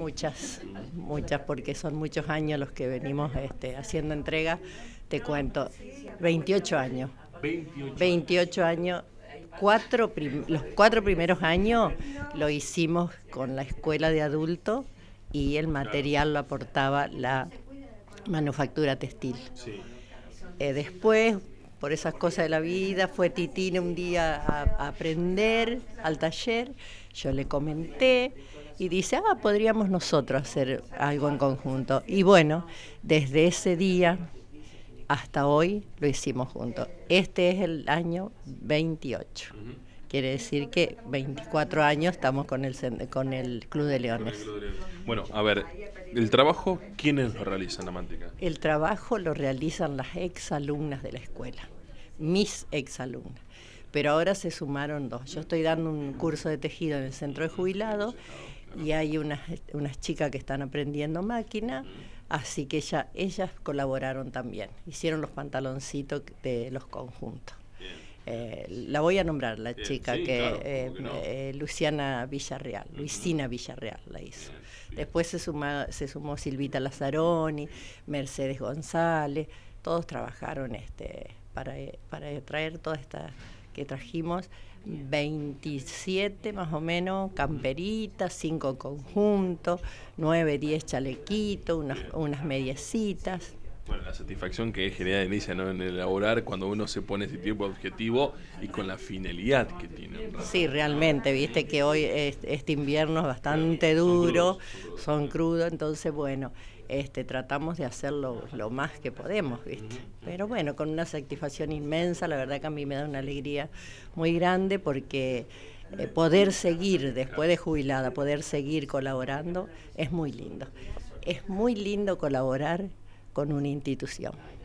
Muchas, muchas, porque son muchos años los que venimos este, haciendo entrega, Te cuento, 28 años. 28, años. los cuatro primeros años lo hicimos con la escuela de adultos y el material lo aportaba la manufactura textil. Eh, después, por esas cosas de la vida, fue Titina un día a, aprender al taller, yo le comenté y dice, ah, podríamos nosotros hacer algo en conjunto. Y bueno, desde ese día hasta hoy lo hicimos juntos. Este es el año 28. Quiere decir que 24 años estamos con el, con el Club de Leones. Bueno, a ver, ¿el trabajo quiénes lo realizan, Amántica? El trabajo lo realizan las exalumnas de la escuela, mis exalumnas. Pero ahora se sumaron dos. Yo estoy dando un curso de tejido en el centro de jubilados y hay unas, unas chicas que están aprendiendo máquina, así que ellas colaboraron también, hicieron los pantaloncitos de los conjuntos. Eh, la voy a nombrar, la chica que, eh, eh, Luciana Villarreal, Luisina Villarreal la hizo. Después se, sumó Silvita Lazaroni Mercedes González, todos trabajaron este, para, para traer toda esta que trajimos. 27 más o menos, camperitas, 5 conjuntos, 9, 10 chalequitos, unas, unas mediecitas, bueno, la satisfacción que genera Denise ¿no? en elaborar cuando uno se pone ese tiempo de objetivo y con la finalidad que tiene. Sí, realmente, viste que hoy este invierno es bastante duro, son crudos, entonces bueno, este, tratamos de hacerlo lo más que podemos, ¿viste? Pero bueno, con una satisfacción inmensa, la verdad que a mí me da una alegría muy grande porque eh, poder seguir después de jubilada, poder seguir colaborando, es muy lindo. Es muy lindo colaborar con una institución.